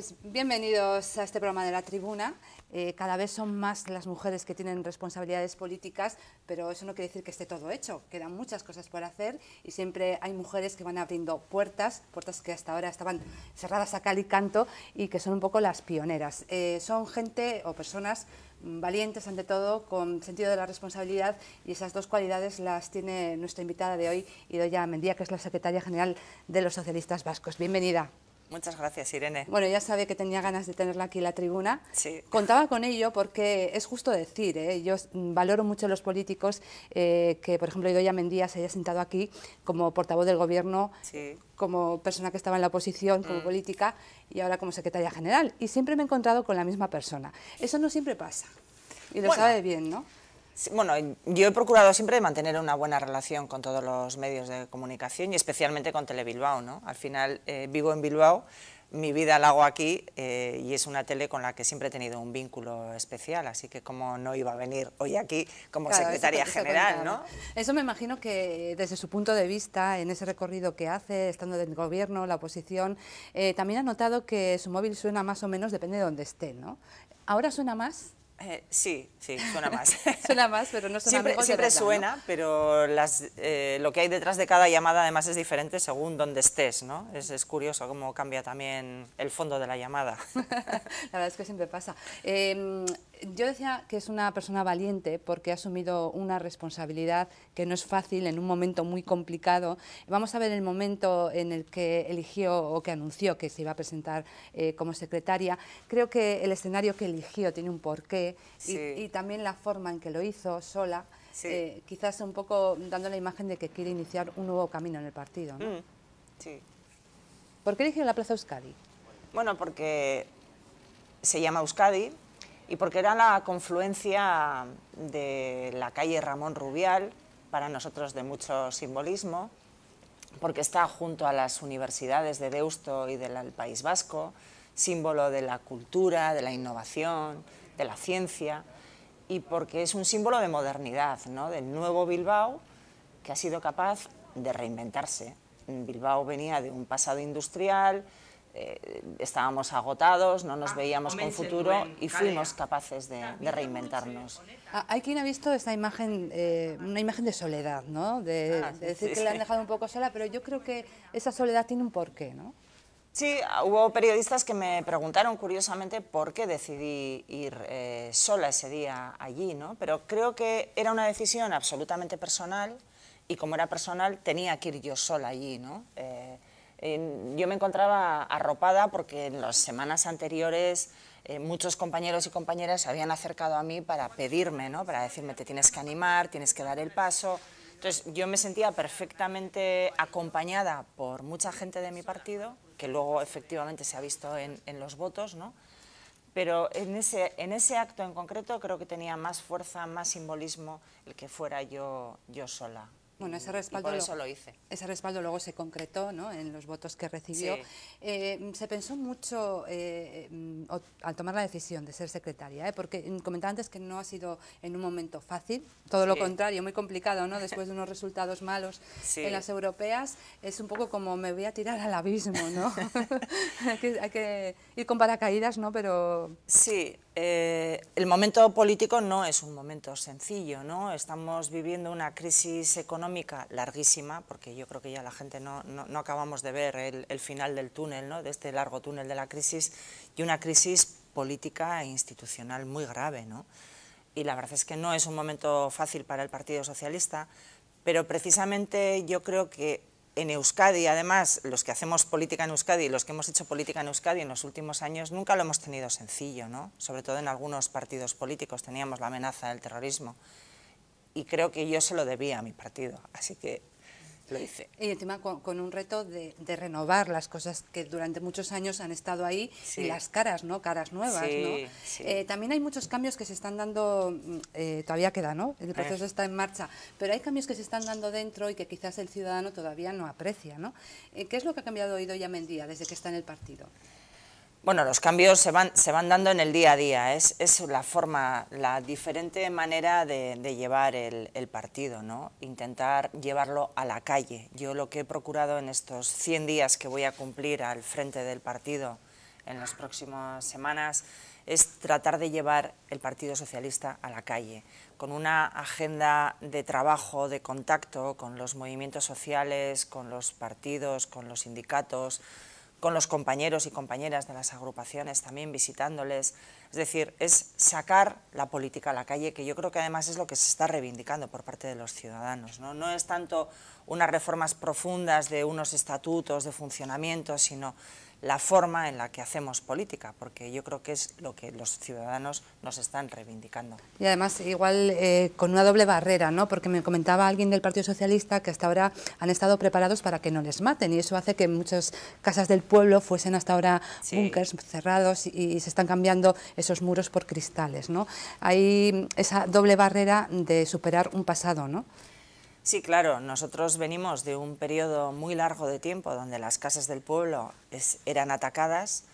Pues bienvenidos a este programa de la tribuna. Eh, cada vez son más las mujeres que tienen responsabilidades políticas, pero eso no quiere decir que esté todo hecho. Quedan muchas cosas por hacer y siempre hay mujeres que van abriendo puertas, puertas que hasta ahora estaban cerradas a cal y canto y que son un poco las pioneras. Eh, son gente o personas valientes ante todo, con sentido de la responsabilidad y esas dos cualidades las tiene nuestra invitada de hoy, Idoya Mendía, que es la secretaria general de los socialistas vascos. Bienvenida. Muchas gracias, Irene. Bueno, ya sabe que tenía ganas de tenerla aquí en la tribuna. Sí. Contaba con ello porque es justo decir, ¿eh? yo mm, valoro mucho los políticos eh, que, por ejemplo, Idoia Mendía se haya sentado aquí como portavoz del gobierno, como persona que estaba en la oposición, como mm. política, y ahora como secretaria general. Y siempre me he encontrado con la misma persona. Eso no siempre pasa. Y lo sabe bien, ¿no? Bueno, yo he procurado siempre mantener una buena relación con todos los medios de comunicación y especialmente con Telebilbao, ¿no? Al final eh, vivo en Bilbao, mi vida la hago aquí eh, y es una tele con la que siempre he tenido un vínculo especial, así que como no iba a venir hoy aquí como secretaria general, ¿no? Eso me imagino que desde su punto de vista, en ese recorrido que hace, estando del gobierno, la oposición, eh, también ha notado que su móvil suena más o menos, depende de dónde esté, ¿no? ¿Ahora suena más? Eh, sí, sí, suena más. suena más, pero no suena Siempre, siempre suena, pero las, eh, lo que hay detrás de cada llamada además es diferente según donde estés, ¿no? Es, curioso cómo cambia también el fondo de la llamada. la verdad es que siempre pasa. Em, yo decía que es una persona valiente porque ha asumido una responsabilidad que no es fácil en un momento muy complicado. Vamos a ver el momento en el que eligió o que anunció que se iba a presentar eh, como secretaria. Creo que el escenario que eligió tiene un porqué y, también la forma en que lo hizo sola. Eh, quizás un poco dando la imagen de que quiere iniciar un nuevo camino en el partido. ¿no? Mm, ¿Por qué eligió la Plaza Euskadi? Bueno, porque se llama Euskadi, y porque era la confluencia de la calle Ramón Rubial, para nosotros de mucho simbolismo, porque está junto a las universidades de Deusto y del País Vasco, símbolo de la cultura, de la innovación, de la ciencia, y porque es un símbolo de modernidad, ¿no? del nuevo Bilbao que ha sido capaz de reinventarse. Bilbao venía de un pasado industrial, eh, estábamos agotados, no nos ah, veíamos con futuro y fuimos capaces de, reinventarnos. hay ah, quien ha visto esta imagen, eh, una imagen de soledad, ¿no? De, ah, decir que la han dejado un poco sola, pero yo creo que esa soledad tiene un porqué, ¿no? Sí, hubo periodistas que me preguntaron curiosamente por qué decidí ir eh, sola ese día allí, ¿no? Pero creo que era una decisión absolutamente personal y como era personal tenía que ir yo sola allí, ¿no? yo me encontraba arropada porque en las semanas anteriores eh, muchos compañeros y compañeras se habían acercado a mí para pedirme, para decirme te tienes que animar, tienes que dar el paso. Entonces yo me sentía perfectamente acompañada por mucha gente de mi partido, que luego efectivamente se ha visto en, los votos, ¿no? pero en ese, acto en concreto creo que tenía más fuerza, más simbolismo el que fuera yo, yo sola. Bueno, ese respaldo... hice. Ese respaldo luego se concretó en los votos que recibió. Eh, se pensó mucho eh, mm, al tomar la decisión de ser secretaria, ¿eh? porque mm, comentaba antes que no ha sido en un momento fácil, todo lo contrario, muy complicado, ¿no? después de unos resultados malos en las europeas, es un poco como me voy a tirar al abismo, ¿no? hay, que, ir con paracaídas, ¿no? Pero... Sí, eh, el momento político no es un momento sencillo, ¿no? Estamos viviendo una crisis económica larguísima, porque yo creo que ya la gente no, acabamos de ver el, final del túnel, ¿no? De este largo túnel de la crisis, y una crisis política e institucional muy grave, Y la verdad es que no es un momento fácil para el Partido Socialista, pero precisamente yo creo que en Euskadi, además, los que hacemos política en Euskadi, y los que hemos hecho política en Euskadi en los últimos años, nunca lo hemos tenido sencillo, ¿no? Sobre todo en algunos partidos políticos teníamos la amenaza del terrorismo. Y creo que yo se lo debía a mi partido, así que y encima con, un reto de, renovar las cosas que durante muchos años han estado ahí y las caras, ¿no? Caras nuevas, eh, también hay muchos cambios que se están dando, mm, eh, todavía queda, ¿no? El eh. proceso está en marcha, pero hay cambios que se están dando dentro y que quizás el ciudadano todavía no aprecia, ¿no? ¿Qué es lo que ha cambiado hoy Doña Mendía desde que está en el partido? Bueno, los cambios se van, se van dando en el día a día, es, la forma, la diferente manera de, llevar el, partido, ¿no? intentar llevarlo a la calle. Yo lo que he procurado en estos 100 días que voy a cumplir al frente del partido en las próximas semanas es tratar de llevar el Partido Socialista a la calle, con una agenda de trabajo, de contacto con los movimientos sociales, con los partidos, con los sindicatos, con los compañeros y compañeras de las agrupaciones también visitándoles. Es decir, es sacar la política a la calle, que yo creo que además es lo que se está reivindicando por parte de los ciudadanos. No, no es tanto unas reformas profundas de unos estatutos, de funcionamiento, sino la forma en la que hacemos política, porque yo creo que es lo que los ciudadanos nos están reivindicando. Y además, igual eh, con una doble barrera, ¿no? porque me comentaba alguien del Partido Socialista que hasta ahora han estado preparados para que no les maten, y eso hace que muchas casas del pueblo fuesen hasta ahora búnkers cerrados y, y, se están cambiando esos muros por cristales. ¿no? Hay esa doble barrera de superar un pasado. ¿no? Sí, claro, nosotros venimos de un periodo muy largo de tiempo donde las casas del pueblo eran atacadas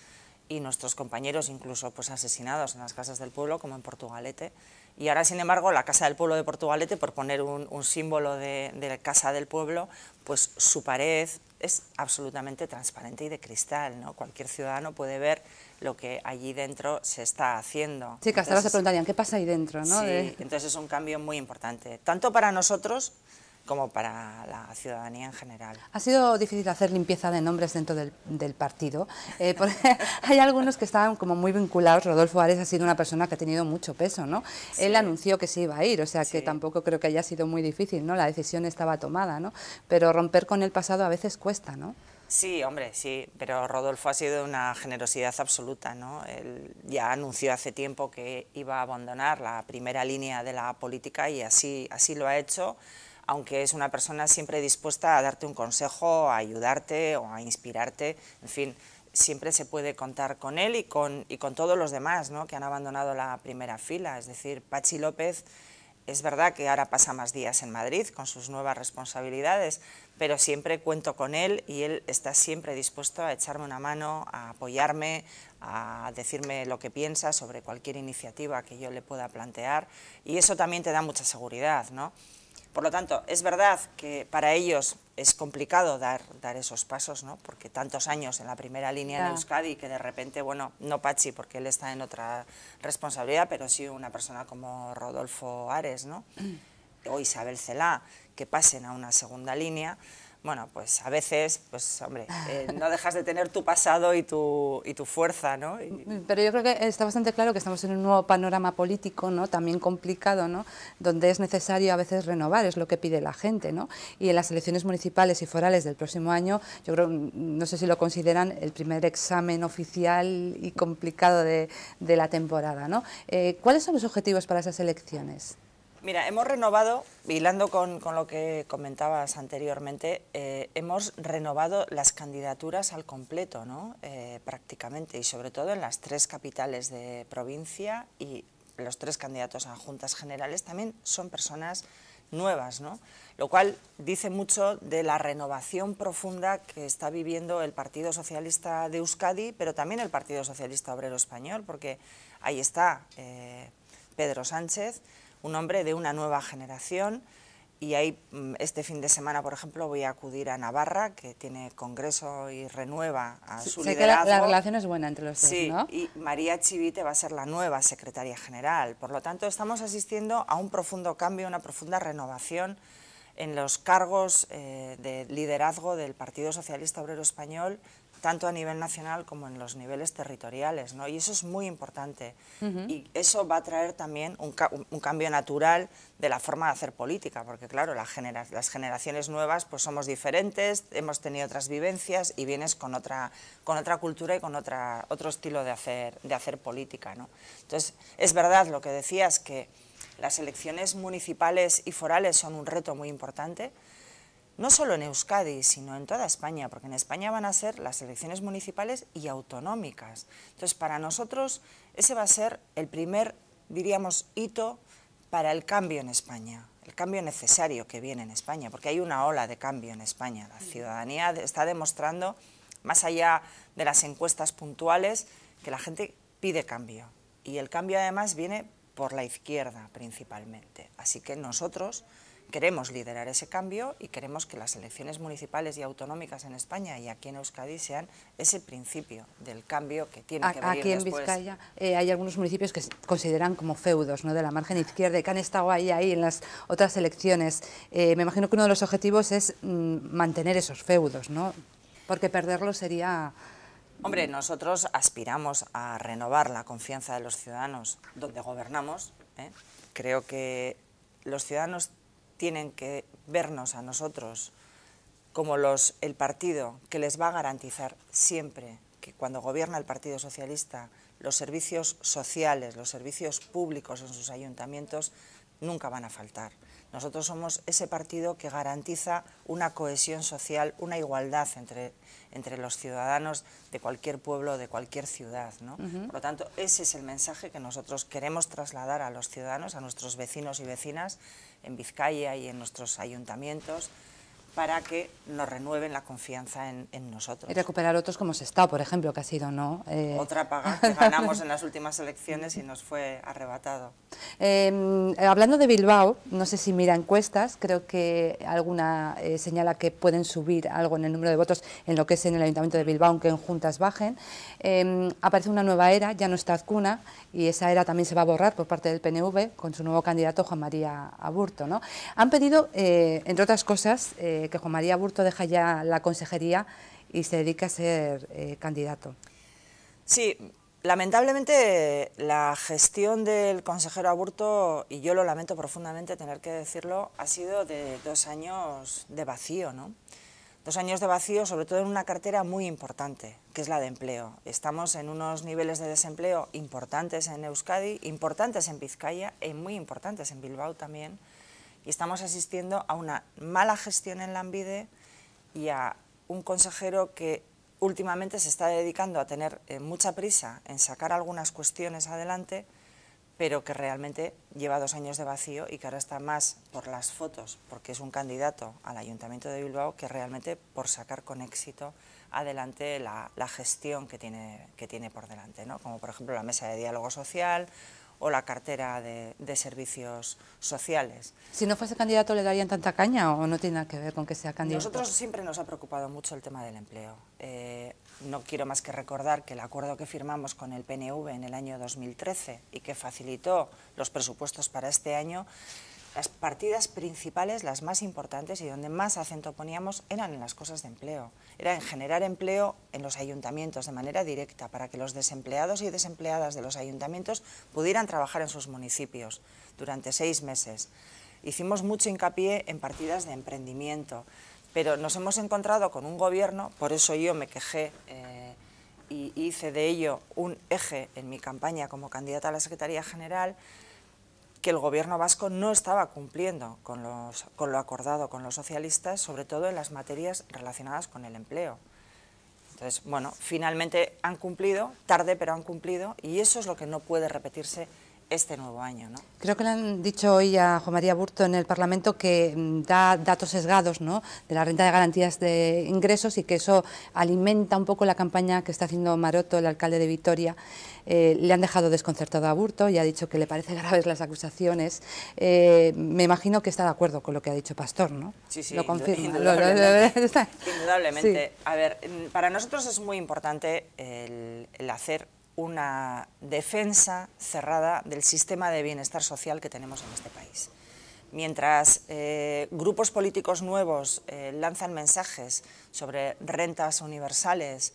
y nuestros compañeros incluso pues, asesinados en las casas del pueblo, como en Portugalete. Y ahora, sin embargo, la Casa del Pueblo de Portugalete, por poner un, símbolo de, Casa del Pueblo, pues su pared, es absolutamente transparente y de cristal, ¿no? Cualquier ciudadano puede ver lo que allí dentro se está haciendo. Sí, que hasta ahora se preguntarían qué pasa ahí dentro, Sí, entonces es un cambio muy importante, tanto para nosotros como para la ciudadanía en general. Ha sido difícil hacer limpieza de nombres dentro del, partido. Eh, porque hay algunos que estaban como muy vinculados. Rodolfo Ares ha sido una persona que ha tenido mucho peso, ¿no? Él anunció que se iba a ir, o sea que tampoco creo que haya sido muy difícil, ¿no? La decisión estaba tomada, ¿no? Pero romper con el pasado a veces cuesta, ¿no? Sí, hombre, sí, pero Rodolfo ha sido una generosidad absoluta, ¿no? Él ya anunció hace tiempo que iba a abandonar la primera línea de la política y así, así lo ha hecho aunque es una persona siempre dispuesta a darte un consejo, a ayudarte o a inspirarte, en fin, siempre se puede contar con él y con, todos los demás ¿no? que han abandonado la primera fila. Es decir, Pachi López es verdad que ahora pasa más días en Madrid con sus nuevas responsabilidades, pero siempre cuento con él y él está siempre dispuesto a echarme una mano, a apoyarme, a decirme lo que piensa sobre cualquier iniciativa que yo le pueda plantear y eso también te da mucha seguridad, ¿no? Por lo tanto, es verdad que para ellos es complicado dar, dar esos pasos, ¿no? porque tantos años en la primera línea de en Euskadi que de repente, bueno, no Pachi porque él está en otra responsabilidad, pero sí una persona como Rodolfo Ares ¿no? Mm. o Isabel Celá, que pasen a una segunda línea, bueno, pues a veces, pues hombre, eh, no dejas de tener tu pasado y tu, y tu fuerza, ¿no? Mm, mm, pero yo creo que está bastante claro que estamos en un nuevo panorama político, ¿no? También complicado, ¿no? Donde es necesario a veces renovar, es lo que pide la gente, ¿no? Y en las elecciones municipales y forales del próximo año, yo creo, mm, no sé si lo consideran el primer examen oficial y complicado de, la temporada, ¿no? Eh, ¿Cuáles son los objetivos para esas elecciones? Mira, hemos renovado, hilando con, lo que comentabas anteriormente, eh, hemos renovado las candidaturas al completo, ¿no? Eh, prácticamente, y sobre todo en las tres capitales de provincia y los tres candidatos a juntas generales también son personas nuevas, ¿no? Lo cual dice mucho de la renovación profunda que está viviendo el Partido Socialista de Euskadi, pero también el Partido Socialista Obrero Español, porque ahí está eh, Pedro Sánchez, un hombre de una nueva generación y ahí mm, este fin de semana, por ejemplo, voy a acudir a Navarra, que tiene congreso y renueva a su liderazgo. Que la, relación es buena entre los dos, sí, y María Chivite va a ser la nueva secretaria general. Por lo tanto, estamos asistiendo a un profundo cambio, una profunda renovación en los cargos eh, de liderazgo del Partido Socialista Obrero Español, tanto a nivel nacional como en los niveles territoriales, ¿no? Y eso es muy importante. Y eso va a traer también un, cambio natural de la forma de hacer política, porque claro, las generaciones nuevas pues somos diferentes, hemos tenido otras vivencias y vienes con otra, cultura y con otro estilo de hacer, de hacer política, Entonces, es verdad lo que decías, que las elecciones municipales y forales son un reto muy importante, no solo en Euskadi, sino en toda España, porque en España van a ser las elecciones municipales y autonómicas. Entonces, para nosotros ese va a ser el primer, diríamos, hito para el cambio en España, el cambio necesario que viene en España, porque hay una ola de cambio en España. La ciudadanía está demostrando, más allá de las encuestas puntuales, que la gente pide cambio. Y el cambio además viene por la izquierda principalmente. Así que nosotros queremos liderar ese cambio y queremos que las elecciones municipales y autonómicas en España y aquí en Euskadi sean ese principio del cambio que tiene que venir Aquí en Vizcaya eh, hay algunos municipios que se consideran como feudos ¿no? de la margen izquierda y que han estado ahí, ahí en las otras elecciones. Eh, me imagino que uno de los objetivos es mm, mantener esos feudos, ¿no? porque perderlos sería... Mm, Hombre, nosotros aspiramos a renovar la confianza de los ciudadanos donde gobernamos. ¿eh? Creo que los ciudadanos tienen que vernos a nosotros como los, el partido que les va a garantizar siempre que cuando gobierna el Partido Socialista los servicios sociales, los servicios públicos en sus ayuntamientos nunca van a faltar. Nosotros somos ese partido que garantiza una cohesión social, una igualdad entre, entre los ciudadanos de cualquier pueblo, de cualquier ciudad. Por lo tanto, ese es el mensaje que nosotros queremos trasladar a los ciudadanos, a nuestros vecinos y vecinas, en Vizcaya y en nuestros ayuntamientos para que nos renueven la confianza en, nosotros. Y recuperar otros como se está, por ejemplo, que ha sido no. Eh, Otra paga que ganamos en las últimas elecciones y nos fue arrebatado. Em, hablando de Bilbao, no sé si mira encuestas, creo que alguna eh, señala que pueden subir algo en el número de votos en lo que es en el Ayuntamiento de Bilbao, aunque en juntas bajen. Em, aparece una nueva era, ya no está Azcuna, y esa era también se va a borrar por parte del PNV con su nuevo candidato Juan María Aburto. ¿no? Han pedido, eh, entre otras cosas, que Juan María Aburto deja ya la consejería y se dedica a ser eh, candidato. Sí, lamentablemente la gestión del consejero Aburto, y yo lo lamento profundamente tener que decirlo, ha sido de dos años de vacío, ¿no? Dos años de vacío, sobre todo en una cartera muy importante, que es la de empleo. Estamos en unos niveles de desempleo importantes en Euskadi, importantes en Vizcaya y muy importantes en Bilbao también. Y estamos asistiendo a una mala gestión en Lambide y a un consejero que últimamente se está dedicando a tener eh, mucha prisa en sacar algunas cuestiones adelante, pero que realmente lleva dos años de vacío y que ahora está más por las fotos, porque es un candidato al Ayuntamiento de Bilbao, que realmente por sacar con éxito adelante la, gestión que tiene, que tiene por delante, ¿no? como por ejemplo la mesa de diálogo social o la cartera de, servicios sociales. Si no fuese candidato, ¿le darían tanta caña o no tiene nada que ver con que sea candidato? Nosotros siempre nos ha preocupado mucho el tema del empleo. Eh, no quiero más que recordar que el acuerdo que firmamos con el PNV en el año 2013 y que facilitó los presupuestos para este año las partidas principales, las más importantes y donde más acento poníamos eran en las cosas de empleo. Era en generar empleo en los ayuntamientos de manera directa para que los desempleados y desempleadas de los ayuntamientos pudieran trabajar en sus municipios durante seis meses. Hicimos mucho hincapié en partidas de emprendimiento, pero nos hemos encontrado con un gobierno, por eso yo me quejé eh, y hice de ello un eje en mi campaña como candidata a la Secretaría General, que el gobierno vasco no estaba cumpliendo con, con lo acordado con los socialistas, sobre todo en las materias relacionadas con el empleo. Entonces, bueno, finalmente han cumplido, tarde pero han cumplido, y eso es lo que no puede repetirse este nuevo año. ¿no? Creo que le han dicho hoy a Juan María Burto en el Parlamento que mm, da datos sesgados ¿no? de la renta de garantías de ingresos y que eso alimenta un poco la campaña que está haciendo Maroto, el alcalde de Vitoria. Eh, le han dejado desconcertado a Burto y ha dicho que le parece graves las acusaciones. Eh, me imagino que está de acuerdo con lo que ha dicho Pastor, ¿no? Sí, sí, lo confirma. Indudablemente. A ver, mm, para nosotros es muy importante el hacer una defensa cerrada del sistema de bienestar social que tenemos en este país. Mientras eh, grupos políticos nuevos eh, lanzan mensajes sobre rentas universales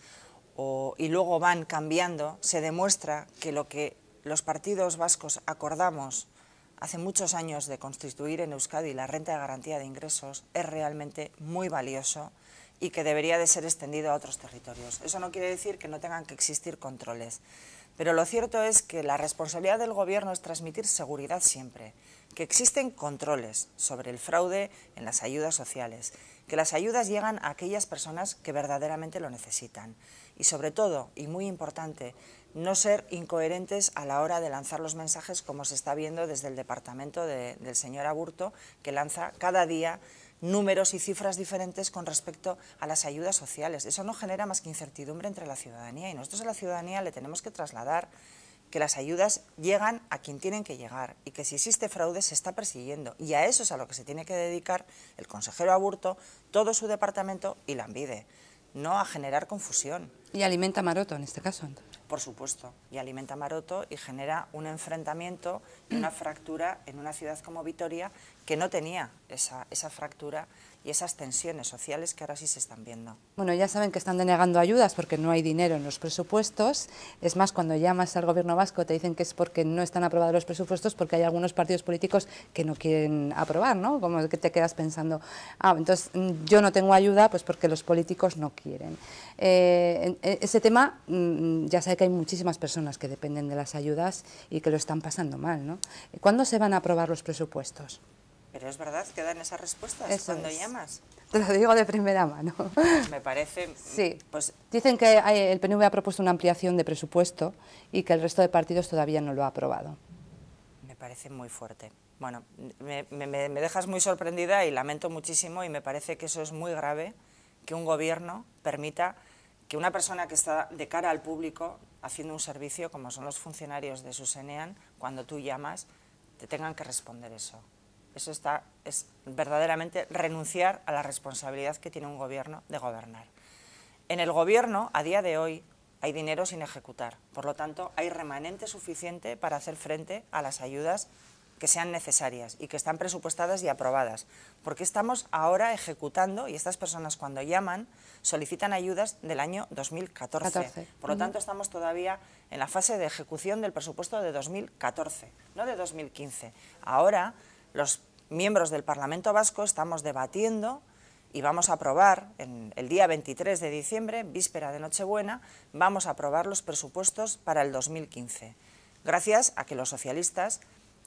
y luego van cambiando, se demuestra que lo que los partidos vascos acordamos hace muchos años de constituir en Euskadi la renta de garantía de ingresos es realmente muy valioso y que debería de ser extendido a otros territorios. Eso no quiere decir que no tengan que existir controles, pero lo cierto es que la responsabilidad del Gobierno es transmitir seguridad siempre, que existen controles sobre el fraude en las ayudas sociales, que las ayudas llegan a aquellas personas que verdaderamente lo necesitan y sobre todo, y muy importante, no ser incoherentes a la hora de lanzar los mensajes como se está viendo desde el departamento del señor Aburto, que lanza cada día números y cifras diferentes con respecto a las ayudas sociales. Eso no genera más que incertidumbre entre la ciudadanía y nosotros a la ciudadanía le tenemos que trasladar que las ayudas llegan a quien tienen que llegar y que si existe fraude se está persiguiendo. Y a eso es a lo que se tiene que dedicar el consejero Aburto, todo su departamento y la ANVIDE, no a generar confusión. Y alimenta maroto en este caso. Por supuesto, y alimenta maroto y genera un enfrentamiento y una fractura en una ciudad como Vitoria que no tenía esa, fractura y esas tensiones sociales que ahora sí se están viendo. Bueno, ya saben que están denegando ayudas porque no hay dinero en los presupuestos. Es más, cuando llamas al gobierno vasco te dicen que es porque no están aprobados los presupuestos porque hay algunos partidos políticos que no quieren aprobar, ¿no? Como que te quedas pensando, ah, entonces mm, yo no tengo ayuda pues porque los políticos no quieren. Eh, e, ese tema, mm, mm, ya sabe que hay muchísimas personas que dependen de las ayudas y que lo están pasando mal, ¿no? ¿Cuándo se van a aprobar los presupuestos? Pero es verdad que dan esas respuestas cuando llamas. Te lo digo de primera mano. Pues me parece... Sí. Pues... Dicen que el PNV ha propuesto una ampliación de presupuesto y que el resto de partidos todavía no lo ha aprobado. Me parece muy fuerte. Bueno, me, dejas muy sorprendida y lamento muchísimo y me parece que eso es muy grave, que un gobierno permita que una persona que está de cara al público haciendo un servicio, como son los funcionarios de Susenean, cuando tú llamas, te tengan que responder eso. Eso está, es verdaderamente renunciar a la responsabilidad que tiene un gobierno de gobernar. En el gobierno, a día de hoy, hay dinero sin ejecutar. Por lo tanto, hay remanente suficiente para hacer frente a las ayudas que sean necesarias y que están presupuestadas y aprobadas. Porque estamos ahora ejecutando y estas personas cuando llaman solicitan ayudas del año 2014. Por lo tanto, estamos todavía en la fase de ejecución del presupuesto de 2014, no de 2015. Ahora los miembros del Parlamento Vasco estamos debatiendo y vamos a aprobar, en el día 23 de diciembre, víspera de Nochebuena, vamos a aprobar los presupuestos para el 2015, gracias a que los socialistas,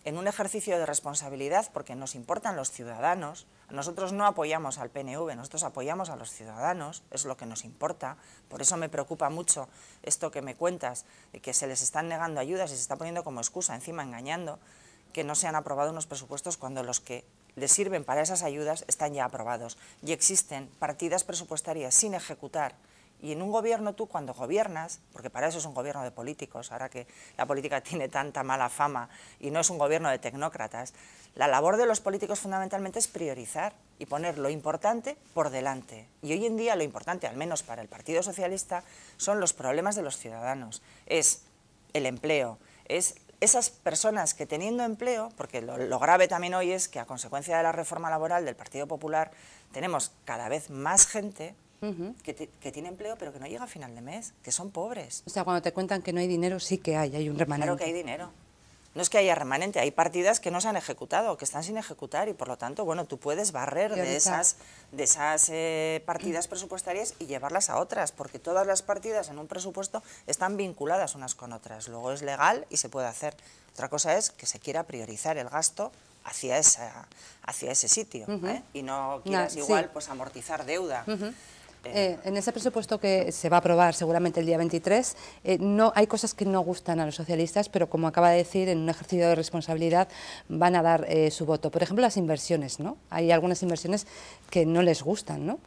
en un ejercicio de responsabilidad, porque nos importan los ciudadanos, nosotros no apoyamos al PNV, nosotros apoyamos a los ciudadanos, es lo que nos importa, por eso me preocupa mucho esto que me cuentas, que se les están negando ayudas y se está poniendo como excusa, encima engañando, que no se han aprobado unos presupuestos cuando los que les sirven para esas ayudas están ya aprobados. Y existen partidas presupuestarias sin ejecutar. Y en un gobierno tú cuando gobiernas, porque para eso es un gobierno de políticos, ahora que la política tiene tanta mala fama y no es un gobierno de tecnócratas, la labor de los políticos fundamentalmente es priorizar y poner lo importante por delante. Y hoy en día lo importante, al menos para el Partido Socialista, son los problemas de los ciudadanos. Es el empleo, es esas personas que teniendo empleo, porque lo, grave también hoy es que a consecuencia de la reforma laboral del Partido Popular tenemos cada vez más gente que, tiene empleo pero que no llega a final de mes, que son pobres. O sea, cuando te cuentan que no hay dinero, sí que hay, hay un remanente. Claro que hay dinero. No es que haya remanente, hay partidas que no se han ejecutado, que están sin ejecutar y por lo tanto, bueno, tú puedes barrer de esas, eh, partidas presupuestarias y llevarlas a otras, porque todas las partidas en un presupuesto están vinculadas unas con otras. Luego es legal y se puede hacer. Otra cosa es que se quiera priorizar el gasto hacia, ese sitio ¿eh? y no quieras igual pues amortizar deuda. Eh, en ese presupuesto que se va a aprobar seguramente el día 23, eh, no, hay cosas que no gustan a los socialistas, pero como acaba de decir, en un ejercicio de responsabilidad van a dar eh, su voto. Por ejemplo, las inversiones, ¿no? Hay algunas inversiones que no les gustan, ¿no?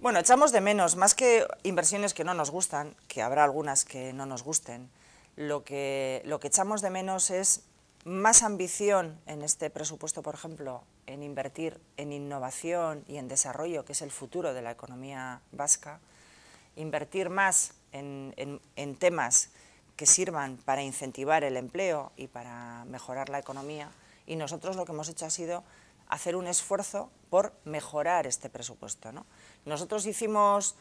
Bueno, echamos de menos, más que inversiones que no nos gustan, que habrá algunas que no nos gusten, lo que, lo que echamos de menos es más ambición en este presupuesto, por ejemplo, en invertir en innovación y en desarrollo, que es el futuro de la economía vasca, invertir más en, temas que sirvan para incentivar el empleo y para mejorar la economía. Y nosotros lo que hemos hecho ha sido hacer un esfuerzo por mejorar este presupuesto. Nosotros hicimos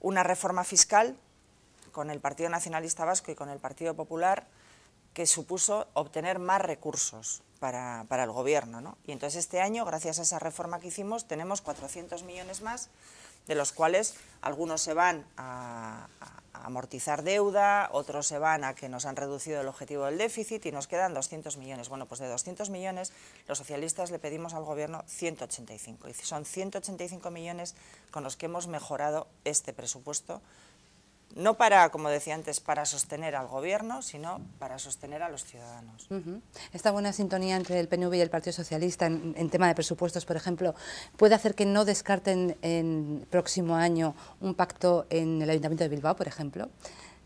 una reforma fiscal con el Partido Nacionalista Vasco y con el Partido Popular que supuso obtener más recursos para, el gobierno. Y entonces este año, gracias a esa reforma que hicimos, tenemos 400 millones más, de los cuales algunos se van a, a amortizar deuda, otros se van a que nos han reducido el objetivo del déficit y nos quedan 200 millones. Bueno, pues de 200 millones los socialistas le pedimos al gobierno 185. Y son 185 millones con los que hemos mejorado este presupuesto no para, como decía antes, para sostener al gobierno, sino para sostener a los ciudadanos. Esta buena sintonía entre el PNV y el Partido Socialista en, en, tema de presupuestos, por ejemplo, puede hacer que no descarten en próximo año un pacto en el Ayuntamiento de Bilbao, por ejemplo,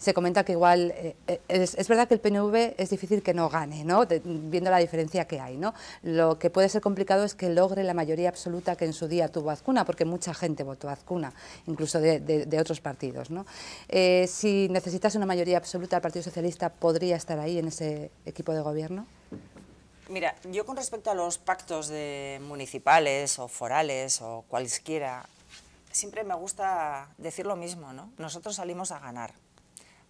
se comenta que igual eh, eh, es, verdad que el PNV es difícil que no gane, ¿no? viendo la diferencia que hay. Lo que puede ser complicado es que logre la mayoría absoluta que en su día tuvo Azcuna, porque mucha gente votó Azcuna, incluso de, otros partidos. Eh, si necesitas una mayoría absoluta, el Partido Socialista podría estar ahí en ese equipo de gobierno. Mira, yo con respecto a los pactos de municipales o forales o cualquiera, siempre me gusta decir lo mismo, Nosotros salimos a ganar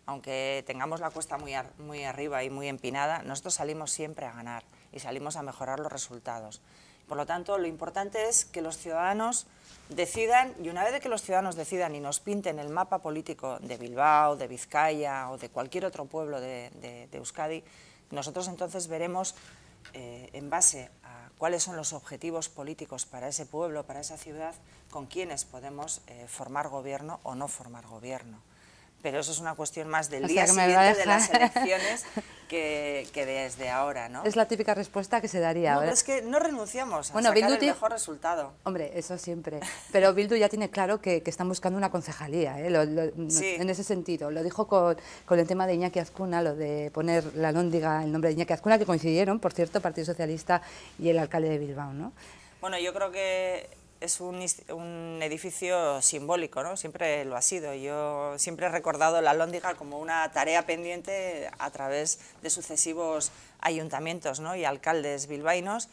aunque tengamos la cuesta muy, arriba y muy empinada, nosotros salimos siempre a ganar y salimos a mejorar los resultados. Por lo tanto, lo importante es que los ciudadanos decidan, y una vez que los ciudadanos decidan y nos pinten el mapa político de Bilbao, de Vizcaya o de cualquier otro pueblo de, Euskadi, nosotros entonces veremos eh, en base a cuáles son los objetivos políticos para ese pueblo, para esa ciudad, con quienes podemos eh, formar gobierno o no formar gobierno pero eso es una cuestión más del día siguiente de las elecciones que, que, desde ahora, ¿no? Es la típica respuesta que se daría. No, es que no renunciamos a bueno, sacar el mejor resultado. Hombre, eso siempre. Pero Bildu ya tiene claro que, que están buscando una concejalía, ¿eh? en ese sentido. Lo dijo con, el tema de Iñaki Azcuna, lo de poner la lóndiga, el nombre de Iñaki Azcuna, que coincidieron, por cierto, Partido Socialista y el alcalde de Bilbao, ¿no? Bueno, yo creo que es un, un, edificio simbólico, ¿no? siempre lo ha sido. Yo siempre he recordado la Lóndiga como una tarea pendiente a través de sucesivos ayuntamientos y alcaldes bilbaínos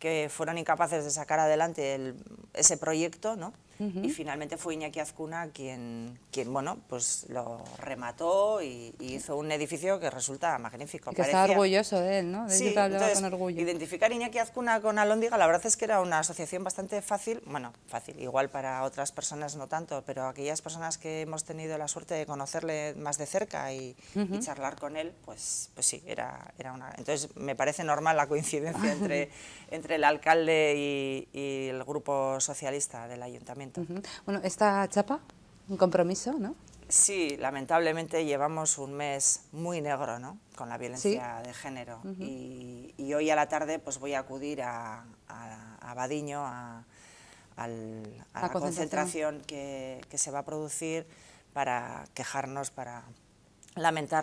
que fueron incapaces de sacar adelante ese proyecto, ¿no? y finalmente fue Iñaki Azcuna quien, quien bueno, pues lo remató y, hizo un edificio que resulta magnífico. que está orgulloso de él, ¿no? De sí, entonces, con orgullo. identificar Iñaki Azcuna con Alondiga, la verdad es que era una asociación bastante fácil, bueno, fácil, igual para otras personas no tanto, pero aquellas personas que hemos tenido la suerte de conocerle más de cerca y, charlar con él, pues, pues sí, era, era una... Entonces me parece normal la coincidencia entre, entre el alcalde y el grupo socialista del ayuntamiento. Bueno, esta chapa, un compromiso, ¿no? Sí, lamentablemente llevamos un mes muy negro con la violencia de género y, hoy a la tarde pues voy a acudir a, a Badiño, a, la, concentración, que, que, se va a producir para quejarnos, para, lamentar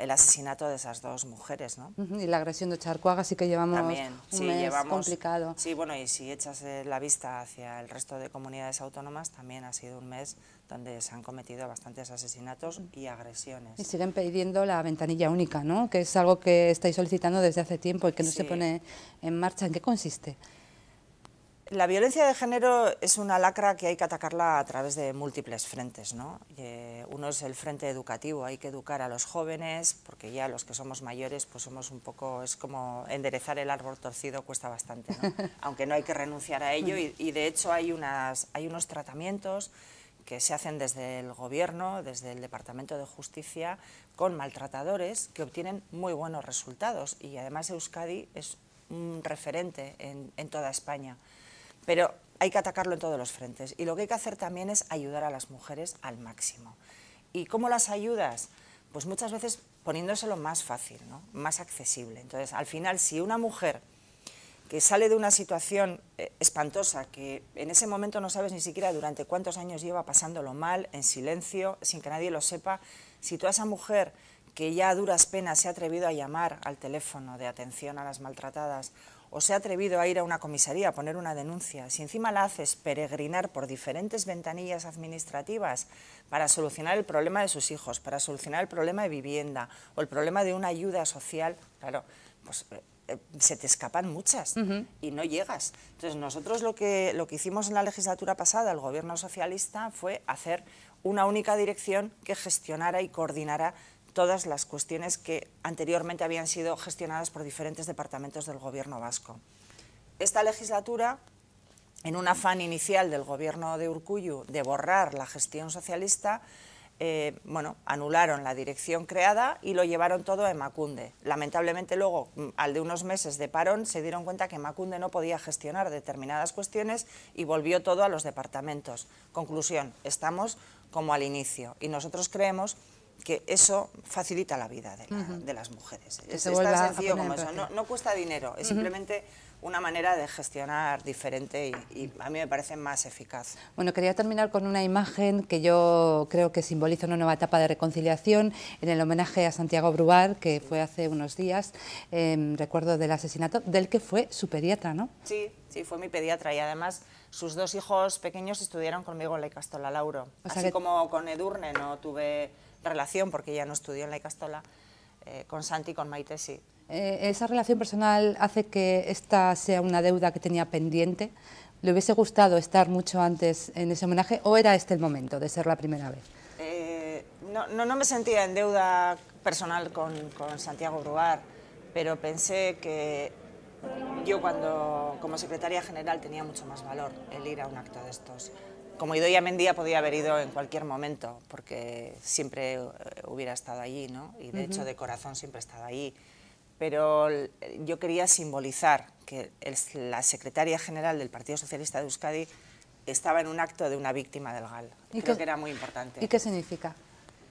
el asesinato de esas dos mujeres, ¿no? Y la agresión de Charcoaga, sí que llevamos un mes complicado. Sí, bueno, y si echas eh, la vista hacia el resto de comunidades autónomas, también ha sido un mes donde se han cometido bastantes asesinatos y agresiones. Y siguen pidiendo la ventanilla única, ¿no? Que es algo que estáis solicitando desde hace tiempo y que no se pone en marcha. ¿En qué consiste? La violencia de género es una lacra que hay que atacarla a través de múltiples frentes. ¿no? Eh, uno es el frente educativo, hay que educar a los jóvenes, porque ya los que somos mayores, pues somos un poco, es como enderezar el árbol torcido cuesta bastante, aunque no hay que renunciar a ello y, de hecho hay, hay unos tratamientos que se hacen desde el Gobierno, desde el Departamento de Justicia, con maltratadores que obtienen muy buenos resultados y además Euskadi es un referente en, en toda España. Pero hay que atacarlo en todos los frentes. Y lo que hay que hacer también es ayudar a las mujeres al máximo. ¿Y cómo las ayudas? Pues muchas veces poniéndoselo más fácil, ¿no? más accesible. Entonces, al final, si una mujer que sale de una situación eh, espantosa, que en ese momento no sabes ni siquiera durante cuántos años lleva pasándolo mal, en silencio, sin que nadie lo sepa, si tú esa mujer que ya a duras penas se ha atrevido a llamar al teléfono de atención a las maltratadas o se ha atrevido a ir a una comisaría a poner una denuncia, si encima la haces peregrinar por diferentes ventanillas administrativas para solucionar el problema de sus hijos, para solucionar el problema de vivienda o el problema de una ayuda social, claro, pues eh, eh, se te escapan muchas y no llegas. Entonces nosotros lo que, lo que hicimos en la legislatura pasada, el gobierno socialista, fue hacer una única dirección que gestionara y coordinara todas las cuestiones que anteriormente habían sido gestionadas por diferentes departamentos del Gobierno vasco. Esta legislatura, en un afán inicial del Gobierno de Urcuyu de borrar la gestión socialista, eh, bueno, anularon la dirección creada y lo llevaron todo a Macunde. Lamentablemente luego, mm, al de unos meses de parón, se dieron cuenta que macunde no podía gestionar determinadas cuestiones y volvió todo a los departamentos. Conclusión, estamos como al inicio y nosotros creemos que eso facilita la vida de, las mujeres. es tan sencillo como eso. No, cuesta dinero, es simplemente una manera de gestionar diferente y, a mí me parece más eficaz. Bueno, quería terminar con una imagen que yo creo que simboliza una nueva etapa de reconciliación en el homenaje a Santiago Brubar, que fue hace unos días, em, recuerdo del asesinato, del que fue su pediatra, ¿no? Sí, sí, fue mi pediatra y además sus dos hijos pequeños estudiaron conmigo en la Castola Lauro. así como con Edurne, ¿no? Tuve relación, porque ella no estudió en la Icastola, eh, con Santi y con Maite sí. Eh, esa relación personal hace que esta sea una deuda que tenía pendiente. ¿Le hubiese gustado estar mucho antes en ese homenaje o era este el momento de ser la primera vez? Eh, no, no, me sentía en deuda personal con, Santiago Brugar, pero pensé que yo cuando como secretaria general tenía mucho más valor el ir a un acto de estos como Idoia Mendía podía haber ido en cualquier momento, porque siempre eh, hubiera estado allí, ¿no? Y de hecho de corazón siempre he estado allí. Pero eh, yo quería simbolizar que la secretaria general del Partido Socialista de Euskadi estaba en un acto de una víctima del GAL. Creo que era muy importante. ¿Y qué significa?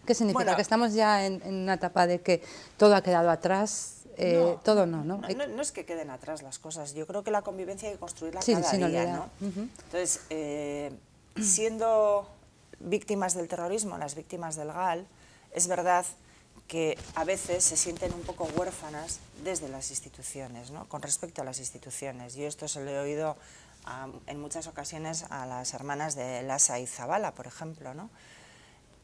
¿Qué significa? que estamos ya en, una etapa de que todo ha quedado atrás, eh, todo no ¿no? No, es que queden atrás las cosas. Yo creo que la convivencia hay que construirla cada día, ¿no? Entonces... Eh, siendo víctimas del terrorismo, las víctimas del GAL, es verdad que a veces se sienten un poco huérfanas desde las instituciones, ¿no? con respecto a las instituciones. Yo esto se lo he oído en muchas ocasiones a las hermanas de Lasa y Zabala, por ejemplo.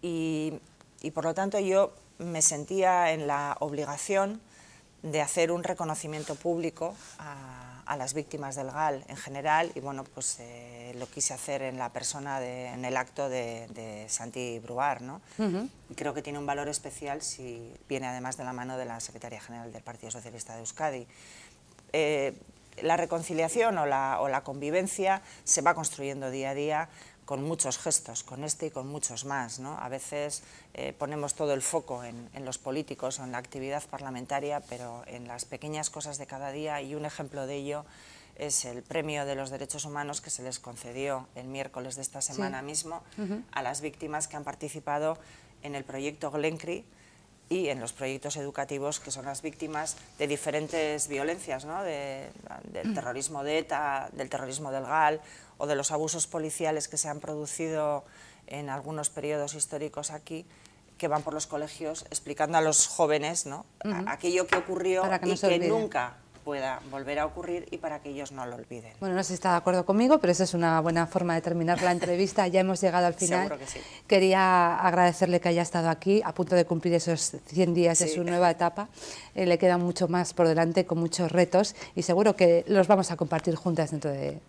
Y, y, por lo tanto yo me sentía en la obligación de hacer un reconocimiento público a a las víctimas del GAL en general y bueno, pues eh, lo quise hacer en la persona, en el acto de, de Santi Bruar, ¿no? creo que tiene un valor especial si viene además de la mano de la Secretaría General del Partido Socialista de Euskadi. Eh, la reconciliación o la, o la convivencia se va construyendo día a día, con muchos gestos, con este y con muchos más. A veces eh, ponemos todo el foco en, los políticos o en la actividad parlamentaria, pero en las pequeñas cosas de cada día y un ejemplo de ello es el premio de los derechos humanos que se les concedió el miércoles de esta semana mismo a las víctimas que han participado en el proyecto Glencree y en los proyectos educativos que son las víctimas de diferentes violencias, ¿no? del mm. terrorismo de ETA, del terrorismo del GAL o de los abusos policiales que se han producido en algunos periodos históricos aquí, que van por los colegios explicando a los jóvenes aquello que ocurrió y que nunca pueda volver a ocurrir y para que ellos no lo olviden. Bueno, no sé si está de acuerdo conmigo, pero esa es una buena forma de terminar la entrevista. Ya hemos llegado al final. Seguro que sí. Quería agradecerle que haya estado aquí, a punto de cumplir esos 100 días de su nueva etapa. Eh, le queda mucho más por delante, con muchos retos, y seguro que los vamos a compartir juntas dentro de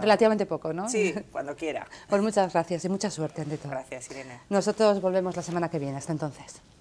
relativamente poco, ¿no? Sí, cuando quiera. Pues muchas gracias y mucha suerte ante todo. Gracias, Irene. Nosotros volvemos la semana que viene. Hasta entonces.